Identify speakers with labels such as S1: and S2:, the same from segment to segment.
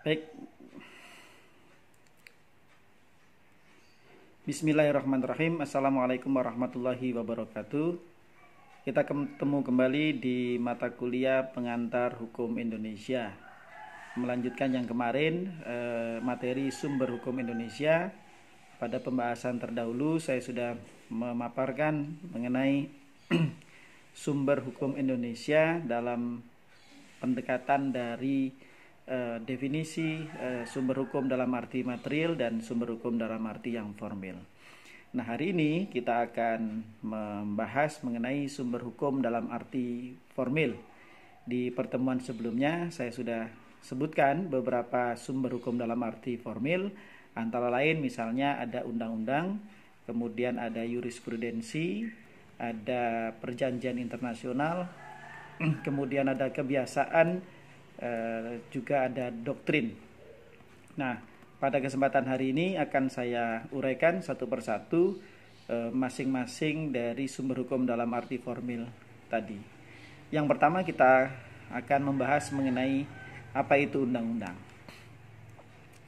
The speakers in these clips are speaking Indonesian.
S1: Baik. Bismillahirrahmanirrahim. Assalamualaikum warahmatullahi wabarakatuh. Kita ketemu kembali di mata kuliah pengantar hukum Indonesia. Melanjutkan yang kemarin, eh, materi sumber hukum Indonesia. Pada pembahasan terdahulu, saya sudah memaparkan mengenai sumber hukum Indonesia dalam pendekatan dari Eh, definisi eh, sumber hukum dalam arti material dan sumber hukum dalam arti yang formal. Nah, hari ini kita akan membahas mengenai sumber hukum dalam arti formal. Di pertemuan sebelumnya saya sudah sebutkan beberapa sumber hukum dalam arti formal antara lain misalnya ada undang-undang, kemudian ada jurisprudensi, ada perjanjian internasional, kemudian ada kebiasaan Eh, juga ada doktrin. Nah, pada kesempatan hari ini akan saya uraikan satu persatu eh, masing-masing dari sumber hukum dalam arti formil tadi. Yang pertama kita akan membahas mengenai apa itu undang-undang.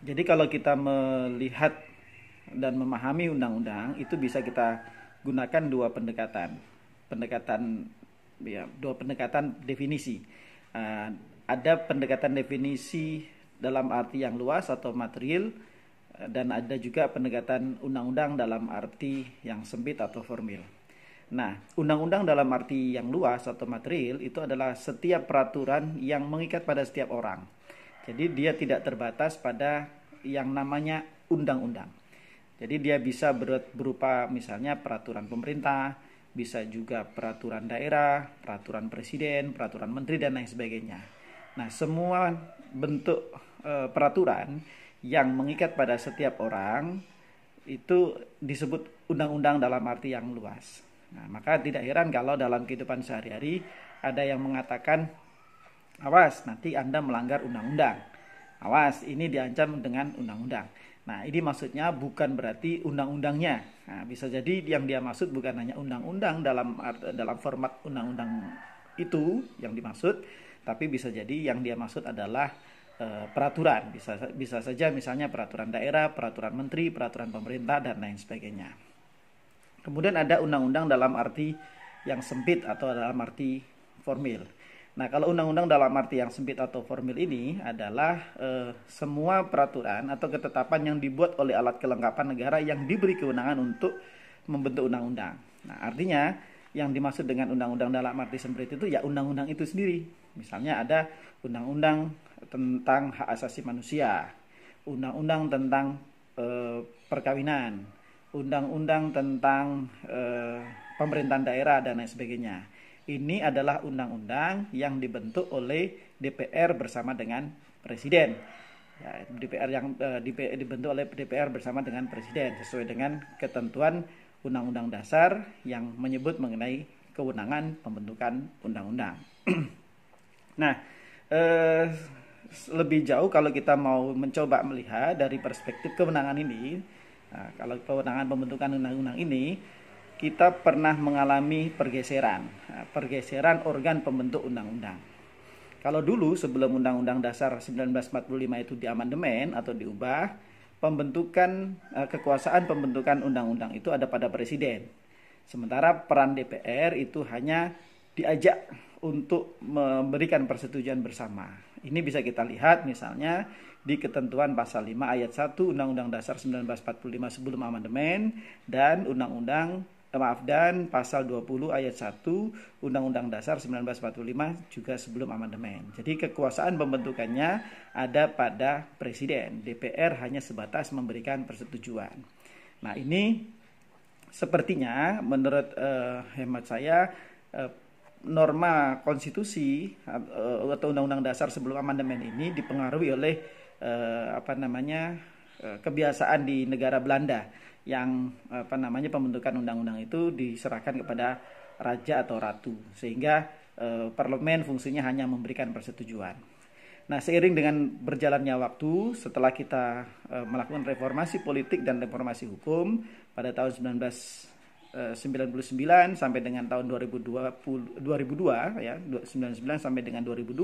S1: Jadi kalau kita melihat dan memahami undang-undang itu bisa kita gunakan dua pendekatan. Pendekatan ya, dua pendekatan definisi. Eh, ada pendekatan definisi dalam arti yang luas atau material dan ada juga pendekatan undang-undang dalam arti yang sempit atau formil. Nah, undang-undang dalam arti yang luas atau material itu adalah setiap peraturan yang mengikat pada setiap orang. Jadi dia tidak terbatas pada yang namanya undang-undang. Jadi dia bisa berupa misalnya peraturan pemerintah, bisa juga peraturan daerah, peraturan presiden, peraturan menteri dan lain sebagainya. Nah, semua bentuk e, peraturan yang mengikat pada setiap orang itu disebut undang-undang dalam arti yang luas. Nah, maka tidak heran kalau dalam kehidupan sehari-hari ada yang mengatakan awas nanti Anda melanggar undang-undang. Awas ini diancam dengan undang-undang. Nah, ini maksudnya bukan berarti undang-undangnya. Nah, bisa jadi yang dia maksud bukan hanya undang-undang dalam dalam format undang-undang itu yang dimaksud, tapi bisa jadi yang dia maksud adalah eh, peraturan. Bisa bisa saja misalnya peraturan daerah, peraturan menteri, peraturan pemerintah dan lain sebagainya. Kemudian ada undang-undang dalam arti yang sempit atau dalam arti formil. Nah, kalau undang-undang dalam arti yang sempit atau formil ini adalah e, semua peraturan atau ketetapan yang dibuat oleh alat kelengkapan negara yang diberi kewenangan untuk membentuk undang-undang. Nah, artinya yang dimaksud dengan undang-undang dalam arti sempit itu ya undang-undang itu sendiri. Misalnya ada undang-undang tentang hak asasi manusia, undang-undang tentang e, perkawinan, undang-undang tentang e, pemerintahan daerah dan lain sebagainya. Ini adalah undang-undang yang dibentuk oleh DPR bersama dengan presiden. Ya, DPR yang eh, dibentuk oleh DPR bersama dengan presiden sesuai dengan ketentuan Undang-Undang Dasar yang menyebut mengenai kewenangan pembentukan undang-undang. nah, eh, lebih jauh kalau kita mau mencoba melihat dari perspektif kewenangan ini, nah, kalau kewenangan pembentukan undang-undang ini, kita pernah mengalami pergeseran, nah, pergeseran organ pembentuk undang-undang. Kalau dulu sebelum Undang-Undang Dasar 1945 itu diamandemen atau diubah, pembentukan eh, kekuasaan pembentukan undang-undang itu ada pada presiden. Sementara peran DPR itu hanya diajak untuk memberikan persetujuan bersama. Ini bisa kita lihat misalnya di ketentuan pasal 5 ayat 1 Undang-Undang Dasar 1945 sebelum amandemen dan Undang-Undang maaf dan pasal 20 ayat 1 Undang-Undang Dasar 1945 juga sebelum amandemen. Jadi kekuasaan pembentukannya ada pada presiden. DPR hanya sebatas memberikan persetujuan. Nah, ini sepertinya menurut eh, hemat saya eh, norma konstitusi eh, atau Undang-Undang Dasar sebelum amandemen ini dipengaruhi oleh eh, apa namanya? Eh, kebiasaan di negara Belanda yang apa namanya pembentukan undang-undang itu diserahkan kepada raja atau ratu sehingga eh, parlemen fungsinya hanya memberikan persetujuan. Nah, seiring dengan berjalannya waktu setelah kita eh, melakukan reformasi politik dan reformasi hukum pada tahun 1999 eh, sampai dengan tahun 2020 2002 ya 99 sampai dengan 2002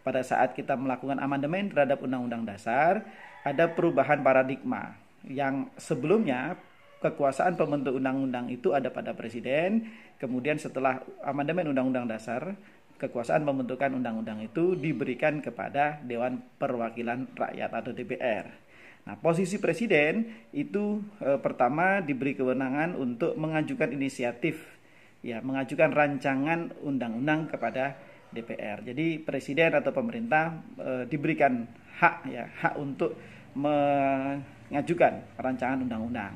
S1: pada saat kita melakukan amandemen terhadap undang-undang dasar ada perubahan paradigma yang sebelumnya kekuasaan pembentuk undang-undang itu ada pada presiden, kemudian setelah amandemen undang-undang dasar, kekuasaan pembentukan undang-undang itu diberikan kepada Dewan Perwakilan Rakyat atau DPR. Nah, posisi presiden itu e, pertama diberi kewenangan untuk mengajukan inisiatif ya, mengajukan rancangan undang-undang kepada DPR. Jadi presiden atau pemerintah e, diberikan hak ya, hak untuk mengajukan perancangan undang-undang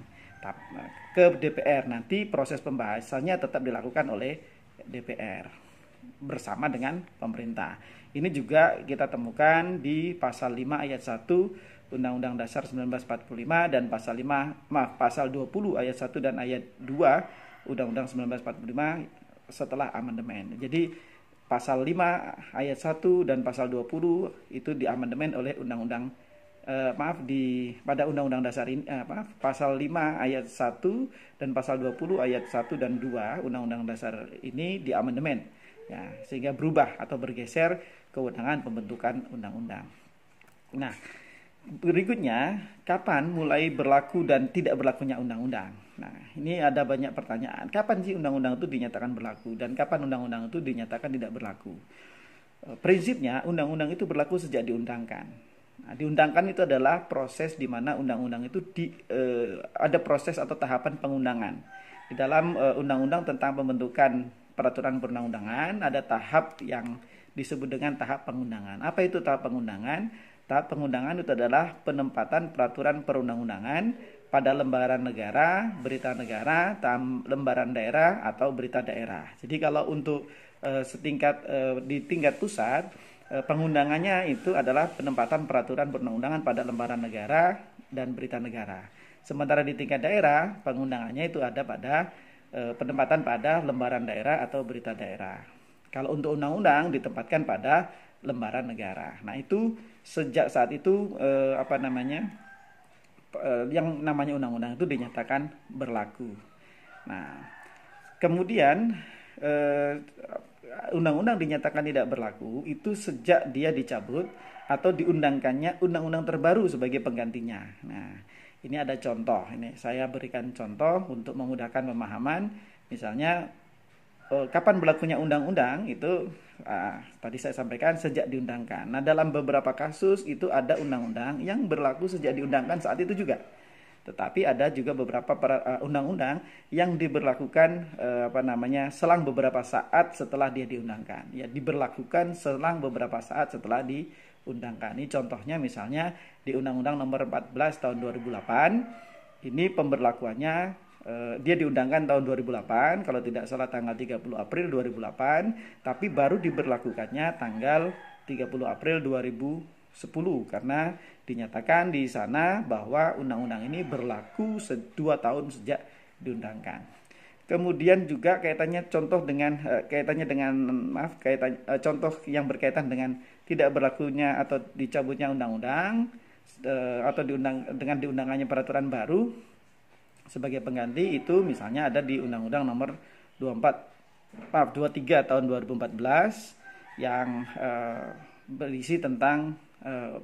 S1: ke DPR nanti proses pembahasannya tetap dilakukan oleh DPR bersama dengan pemerintah. Ini juga kita temukan di pasal 5 ayat 1 Undang-Undang Dasar 1945 dan pasal 5 maaf pasal 20 ayat 1 dan ayat 2 Undang-Undang 1945 setelah amandemen. Jadi pasal 5 ayat 1 dan pasal 20 itu diamandemen oleh Undang-Undang uh, maaf di pada Undang-Undang Dasar ini uh, maaf pasal 5 ayat 1 dan pasal 20 ayat 1 dan 2 Undang-Undang Dasar ini di amandemen ya sehingga berubah atau bergeser kewenangan pembentukan undang-undang. Nah, berikutnya kapan mulai berlaku dan tidak berlakunya undang-undang. Nah, ini ada banyak pertanyaan. Kapan sih undang-undang itu dinyatakan berlaku dan kapan undang-undang itu dinyatakan tidak berlaku? Eh, prinsipnya undang-undang itu berlaku sejak diundangkan. Nah, diundangkan itu adalah proses di mana undang-undang itu di, eh, ada proses atau tahapan pengundangan. Di dalam eh, undang-undang tentang pembentukan peraturan perundang-undangan ada tahap yang disebut dengan tahap pengundangan. Apa itu tahap pengundangan? Tahap pengundangan itu adalah penempatan peraturan perundang-undangan pada lembaran negara, berita negara, tam, lembaran daerah atau berita daerah. Jadi kalau untuk eh, setingkat eh, di tingkat pusat Eh, pengundangannya itu adalah penempatan peraturan perundang-undangan pada lembaran negara dan berita negara. Sementara di tingkat daerah, pengundangannya itu ada pada eh, penempatan pada lembaran daerah atau berita daerah. Kalau untuk undang-undang ditempatkan pada lembaran negara. Nah, itu sejak saat itu eh, apa namanya? yang namanya undang-undang itu dinyatakan berlaku. Nah, kemudian undang-undang dinyatakan tidak berlaku itu sejak dia dicabut atau diundangkannya undang-undang terbaru sebagai penggantinya. Nah, ini ada contoh. Ini saya berikan contoh untuk memudahkan pemahaman. Misalnya eh, kapan berlakunya undang-undang itu ah, tadi saya sampaikan sejak diundangkan. Nah, dalam beberapa kasus itu ada undang-undang yang berlaku sejak diundangkan saat itu juga. Tetapi ada juga beberapa eh, undang-undang yang diberlakukan eh, apa namanya selang beberapa saat setelah dia diundangkan. Ya diberlakukan selang beberapa saat setelah diundangkan. Ini contohnya misalnya di Undang-Undang Nomor 14 Tahun 2008 ini pemberlakuannya eh, dia diundangkan tahun 2008 kalau tidak salah tanggal 30 April 2008 tapi baru diberlakukannya tanggal 30 April 2000 10 karena dinyatakan di sana bahwa undang-undang ini berlaku dua tahun sejak diundangkan. Kemudian juga kaitannya contoh dengan eh, kaitannya dengan maaf kaitan eh, contoh yang berkaitan dengan tidak berlakunya atau dicabutnya undang-undang eh, atau diundang dengan diundangannya peraturan baru sebagai pengganti itu misalnya ada di Undang-Undang Nomor 24 maaf 23 tahun 2014 yang berisi tentang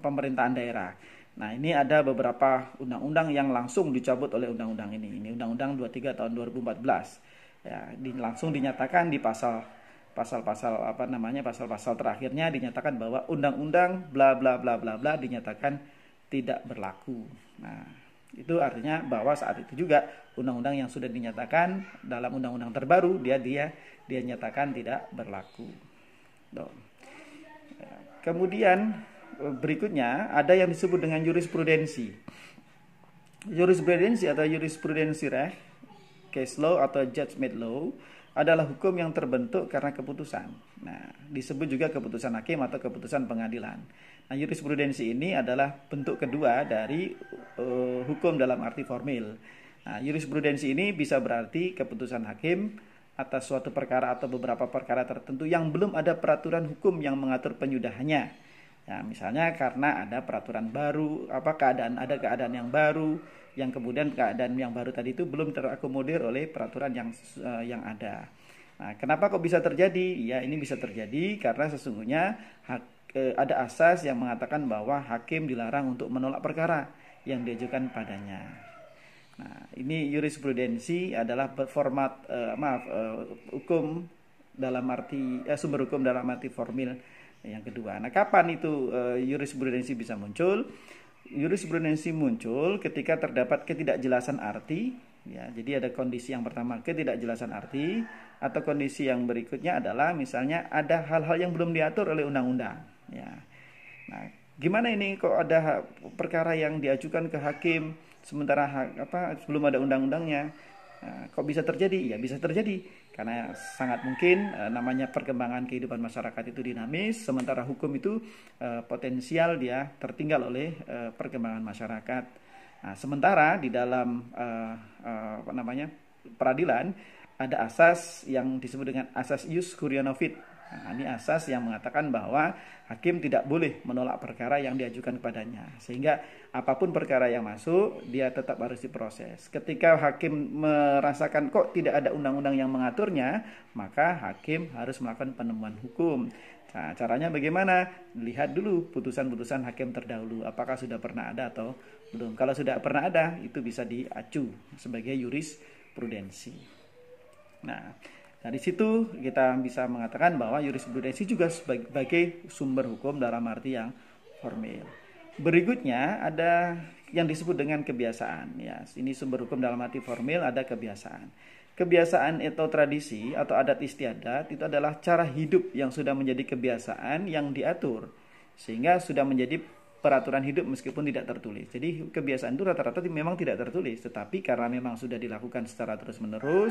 S1: pemerintahan daerah. Nah, ini ada beberapa undang-undang yang langsung dicabut oleh undang-undang ini. Ini undang-undang 23 tahun 2014. Ya, di, langsung dinyatakan di pasal pasal-pasal apa namanya pasal-pasal terakhirnya dinyatakan bahwa undang-undang bla bla bla bla bla dinyatakan tidak berlaku. Nah, itu artinya bahwa saat itu juga undang-undang yang sudah dinyatakan dalam undang-undang terbaru dia dia dia nyatakan tidak berlaku. Ya, kemudian berikutnya ada yang disebut dengan jurisprudensi. Jurisprudensi atau jurisprudensi reh, case law atau judgment law adalah hukum yang terbentuk karena keputusan. Nah, disebut juga keputusan hakim atau keputusan pengadilan. Nah, jurisprudensi ini adalah bentuk kedua dari uh, hukum dalam arti formil. Nah, jurisprudensi ini bisa berarti keputusan hakim atas suatu perkara atau beberapa perkara tertentu yang belum ada peraturan hukum yang mengatur penyudahannya Ya, misalnya karena ada peraturan baru, apa keadaan ada keadaan yang baru yang kemudian keadaan yang baru tadi itu belum terakomodir oleh peraturan yang uh, yang ada. Nah, kenapa kok bisa terjadi? Ya, ini bisa terjadi karena sesungguhnya hak, uh, ada asas yang mengatakan bahwa hakim dilarang untuk menolak perkara yang diajukan padanya. Nah, ini jurisprudensi adalah format uh, eh, maaf uh, hukum dalam arti uh, sumber hukum dalam arti formil yang kedua, nah kapan itu e, jurisprudensi bisa muncul? Jurisprudensi muncul ketika terdapat ketidakjelasan arti, ya. Jadi ada kondisi yang pertama ketidakjelasan arti atau kondisi yang berikutnya adalah misalnya ada hal-hal yang belum diatur oleh undang-undang, ya. Nah, gimana ini kok ada perkara yang diajukan ke hakim sementara apa sebelum ada undang-undangnya Eh, kok bisa terjadi? Ya bisa terjadi karena sangat mungkin eh, namanya perkembangan kehidupan masyarakat itu dinamis, sementara hukum itu eh, potensial dia tertinggal oleh eh, perkembangan masyarakat. Nah, sementara di dalam eh, eh, apa namanya peradilan ada asas yang disebut dengan asas ius novit Nah, ini asas yang mengatakan bahwa hakim tidak boleh menolak perkara yang diajukan kepadanya. Sehingga apapun perkara yang masuk, dia tetap harus diproses. Ketika hakim merasakan kok tidak ada undang-undang yang mengaturnya, maka hakim harus melakukan penemuan hukum. Nah, caranya bagaimana? Lihat dulu putusan-putusan hakim terdahulu, apakah sudah pernah ada atau belum. Kalau sudah pernah ada, itu bisa diacu sebagai jurisprudensi. Nah, Nah, Dari situ kita bisa mengatakan bahwa jurisprudensi juga sebagai sumber hukum dalam arti yang formal. Berikutnya ada yang disebut dengan kebiasaan. Ya, ini sumber hukum dalam arti formal ada kebiasaan. Kebiasaan atau tradisi atau adat istiadat itu adalah cara hidup yang sudah menjadi kebiasaan yang diatur sehingga sudah menjadi peraturan hidup meskipun tidak tertulis. Jadi kebiasaan itu rata-rata memang tidak tertulis, tetapi karena memang sudah dilakukan secara terus-menerus,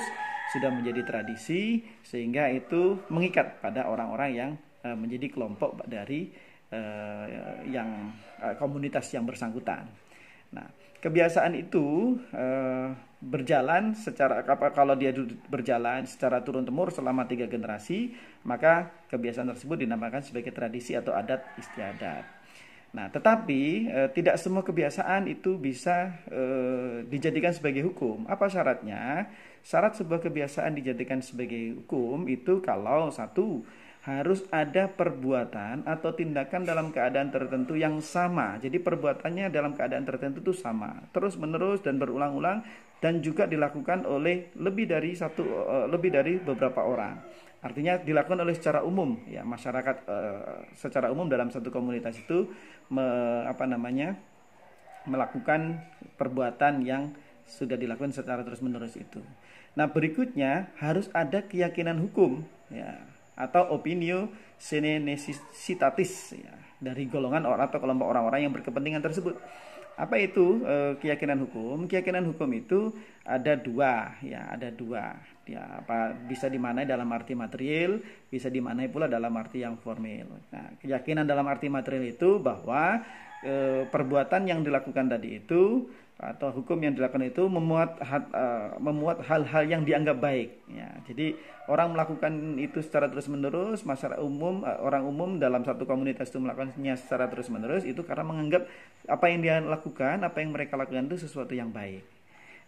S1: sudah menjadi tradisi sehingga itu mengikat pada orang-orang yang eh, menjadi kelompok dari eh, yang eh, komunitas yang bersangkutan. Nah, kebiasaan itu berjalan secara kalau dia berjalan secara turun temur selama tiga generasi maka kebiasaan tersebut dinamakan sebagai tradisi atau adat istiadat Nah, tetapi e, tidak semua kebiasaan itu bisa e, dijadikan sebagai hukum. Apa syaratnya? Syarat sebuah kebiasaan dijadikan sebagai hukum itu kalau satu harus ada perbuatan atau tindakan dalam keadaan tertentu yang sama. Jadi perbuatannya dalam keadaan tertentu itu sama, terus menerus dan berulang-ulang dan juga dilakukan oleh lebih dari satu eh, lebih dari beberapa orang. Artinya dilakukan oleh secara umum ya masyarakat e, secara umum dalam satu komunitas itu me, apa namanya melakukan perbuatan yang sudah dilakukan secara terus-menerus itu. Nah, berikutnya harus ada keyakinan hukum ya atau opinio senesitatis ya dari golongan orang atau kelompok orang-orang yang berkepentingan tersebut. Apa itu e, keyakinan hukum? Keyakinan hukum itu ada dua ya, ada dua ya apa bisa dimanai dalam arti material bisa dimanai pula dalam arti yang formal nah keyakinan dalam arti material itu bahwa e, perbuatan yang dilakukan tadi itu atau hukum yang dilakukan itu memuat hat, e, memuat hal-hal yang dianggap baik ya jadi orang melakukan itu secara terus menerus masyarakat umum e, orang umum dalam satu komunitas itu melakukannya secara terus menerus itu karena menganggap apa yang dia lakukan apa yang mereka lakukan itu sesuatu yang baik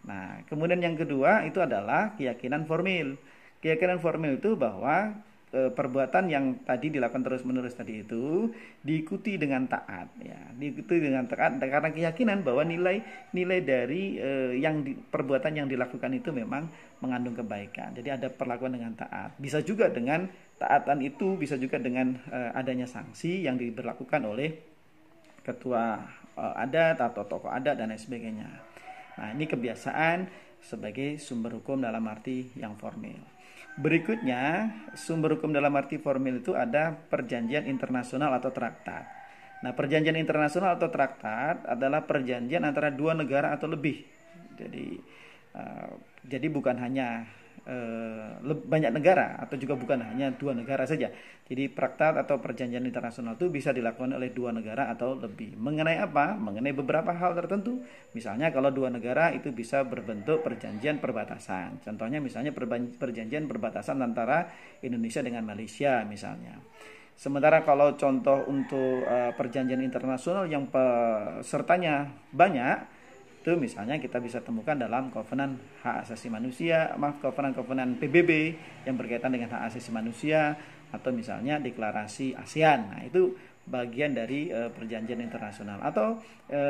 S1: Nah, kemudian yang kedua itu adalah keyakinan formil. Keyakinan formil itu bahwa e, perbuatan yang tadi dilakukan terus-menerus tadi itu diikuti dengan taat ya, diikuti dengan taat karena keyakinan bahwa nilai-nilai dari e, yang di, perbuatan yang dilakukan itu memang mengandung kebaikan. Jadi ada perlakuan dengan taat. Bisa juga dengan taatan itu bisa juga dengan e, adanya sanksi yang diberlakukan oleh ketua e, adat atau tokoh adat dan lain sebagainya. Nah, ini kebiasaan sebagai sumber hukum dalam arti yang formal. Berikutnya, sumber hukum dalam arti formal itu ada perjanjian internasional atau traktat. Nah, perjanjian internasional atau traktat adalah perjanjian antara dua negara atau lebih. Jadi, uh, jadi bukan hanya Eh, banyak negara atau juga bukan hanya dua negara saja. Jadi praktek atau perjanjian internasional itu bisa dilakukan oleh dua negara atau lebih. Mengenai apa? Mengenai beberapa hal tertentu. Misalnya kalau dua negara itu bisa berbentuk perjanjian perbatasan. Contohnya misalnya perjanjian perbatasan antara Indonesia dengan Malaysia misalnya. Sementara kalau contoh untuk eh, perjanjian internasional yang pesertanya banyak, itu misalnya kita bisa temukan dalam kovenan hak asasi manusia, maaf kovenan-kovenan PBB yang berkaitan dengan hak asasi manusia atau misalnya deklarasi ASEAN. Nah, itu bagian dari e, perjanjian internasional atau e,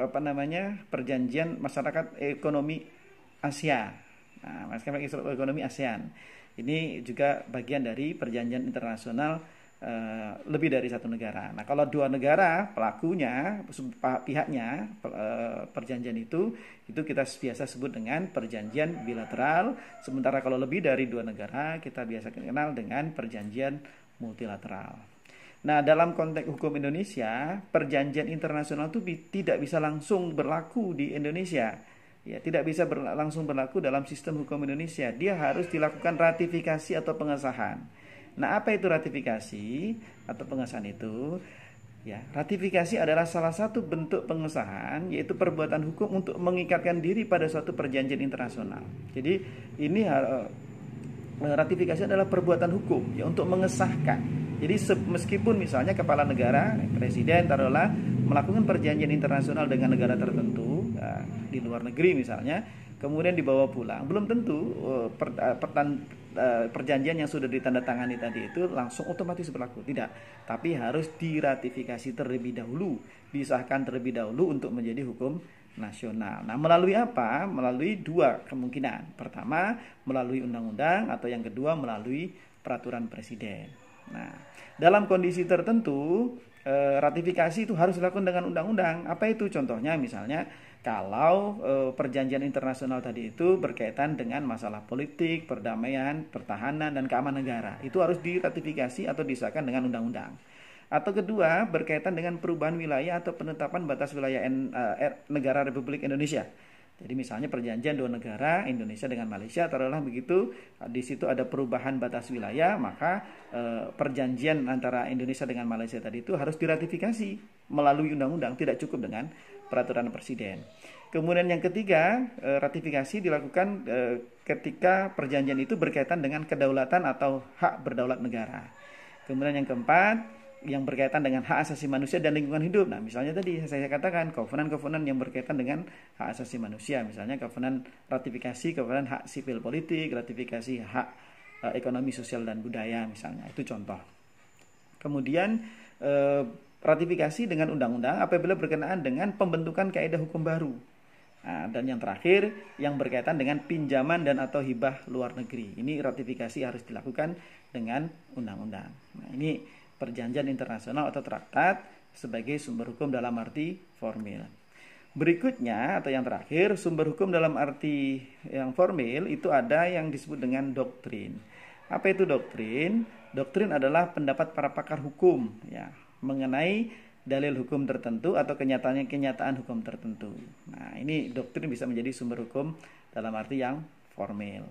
S1: apa namanya? perjanjian masyarakat ekonomi Asia. Nah, masyarakat ekonomi ASEAN. Ini juga bagian dari perjanjian internasional Eh, lebih dari satu negara. Nah, kalau dua negara pelakunya pihaknya eh, perjanjian itu itu kita biasa sebut dengan perjanjian bilateral. Sementara kalau lebih dari dua negara kita biasa kenal dengan perjanjian multilateral. Nah, dalam konteks hukum Indonesia, perjanjian internasional itu tidak bisa langsung berlaku di Indonesia. Ya, tidak bisa berla langsung berlaku dalam sistem hukum Indonesia. Dia harus dilakukan ratifikasi atau pengesahan. Nah, apa itu ratifikasi atau pengesahan itu? Ya, ratifikasi adalah salah satu bentuk pengesahan yaitu perbuatan hukum untuk mengikatkan diri pada suatu perjanjian internasional. Jadi, ini e, e, ratifikasi adalah perbuatan hukum ya untuk mengesahkan. Jadi meskipun misalnya kepala negara, presiden taruhlah melakukan perjanjian internasional dengan negara tertentu ya, di luar negeri misalnya, kemudian dibawa pulang belum tentu eh, per, eh, per, eh, perjanjian yang sudah ditandatangani tadi itu langsung otomatis berlaku tidak tapi harus diratifikasi terlebih dahulu disahkan terlebih dahulu untuk menjadi hukum nasional. Nah, melalui apa? Melalui dua kemungkinan. Pertama, melalui undang-undang atau yang kedua melalui peraturan presiden. Nah, dalam kondisi tertentu ratifikasi itu harus dilakukan dengan undang-undang. Apa itu contohnya? Misalnya kalau e, perjanjian internasional tadi itu berkaitan dengan masalah politik, perdamaian, pertahanan dan keamanan negara. Itu harus diratifikasi atau disahkan dengan undang-undang. Atau kedua, berkaitan dengan perubahan wilayah atau penetapan batas wilayah N, e, negara Republik Indonesia jadi misalnya perjanjian dua negara Indonesia dengan Malaysia taruhlah begitu di situ ada perubahan batas wilayah maka eh, perjanjian antara Indonesia dengan Malaysia tadi itu harus diratifikasi melalui undang-undang tidak cukup dengan peraturan presiden. Kemudian yang ketiga eh, ratifikasi dilakukan eh, ketika perjanjian itu berkaitan dengan kedaulatan atau hak berdaulat negara. Kemudian yang keempat yang berkaitan dengan hak asasi manusia dan lingkungan hidup. Nah, misalnya tadi saya katakan kovenan-kovenan yang berkaitan dengan hak asasi manusia, misalnya kovenan ratifikasi, kovenan hak sipil politik, ratifikasi hak e, ekonomi sosial dan budaya misalnya. Itu contoh. Kemudian e, ratifikasi dengan undang-undang apabila berkenaan dengan pembentukan kaidah hukum baru. Nah, dan yang terakhir yang berkaitan dengan pinjaman dan atau hibah luar negeri. Ini ratifikasi harus dilakukan dengan undang-undang. Nah, ini perjanjian internasional atau traktat sebagai sumber hukum dalam arti formil. Berikutnya atau yang terakhir, sumber hukum dalam arti yang formil itu ada yang disebut dengan doktrin. Apa itu doktrin? Doktrin adalah pendapat para pakar hukum ya mengenai dalil hukum tertentu atau kenyataannya kenyataan hukum tertentu. Nah, ini doktrin bisa menjadi sumber hukum dalam arti yang formil.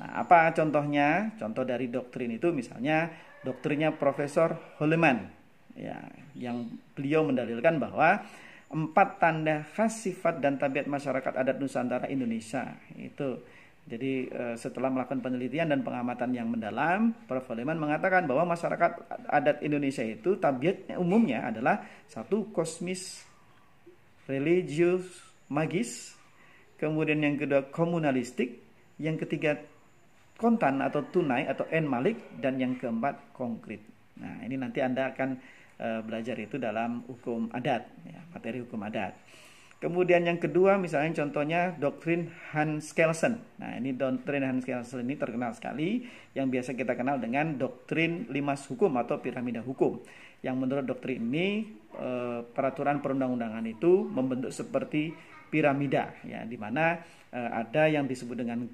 S1: Nah, apa contohnya? Contoh dari doktrin itu misalnya doktrinnya Profesor Holeman ya, yang beliau mendalilkan bahwa empat tanda khas sifat dan tabiat masyarakat adat Nusantara Indonesia itu jadi eh, setelah melakukan penelitian dan pengamatan yang mendalam, Prof. Leman mengatakan bahwa masyarakat adat Indonesia itu tabiatnya umumnya adalah satu kosmis, religius, magis, kemudian yang kedua komunalistik, yang ketiga kontan atau tunai atau N malik dan yang keempat konkret. Nah, ini nanti Anda akan uh, belajar itu dalam hukum adat, ya, materi hukum adat. Kemudian yang kedua misalnya contohnya doktrin Hans Kelsen. Nah, ini doktrin Hans Kelsen ini terkenal sekali yang biasa kita kenal dengan doktrin limas hukum atau piramida hukum. Yang menurut doktrin ini eh, peraturan perundang-undangan itu membentuk seperti piramida ya di mana eh, ada yang disebut dengan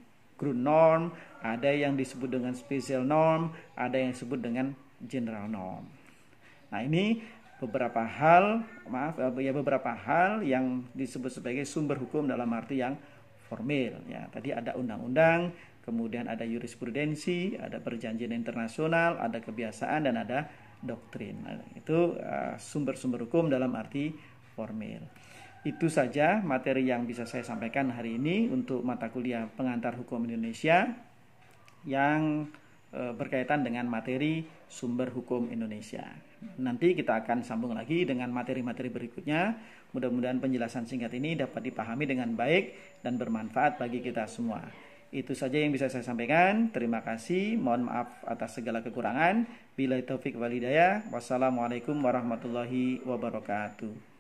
S1: group norm, ada yang disebut dengan special norm, ada yang disebut dengan general norm. Nah, ini beberapa hal, maaf eh, ya beberapa hal yang disebut sebagai sumber hukum dalam arti yang formal. ya. Tadi ada undang-undang, kemudian ada jurisprudensi, ada perjanjian internasional, ada kebiasaan dan ada doktrin. Nah, itu eh, sumber-sumber uh, hukum dalam arti formal. Itu saja materi yang bisa saya sampaikan hari ini untuk mata kuliah pengantar hukum Indonesia yang e, berkaitan dengan materi sumber hukum Indonesia. Nanti kita akan sambung lagi dengan materi-materi berikutnya. Mudah-mudahan penjelasan singkat ini dapat dipahami dengan baik dan bermanfaat bagi kita semua. Itu saja yang bisa saya sampaikan. Terima kasih. Mohon maaf atas segala kekurangan. Bila taufik walidaya. Wassalamualaikum warahmatullahi wabarakatuh.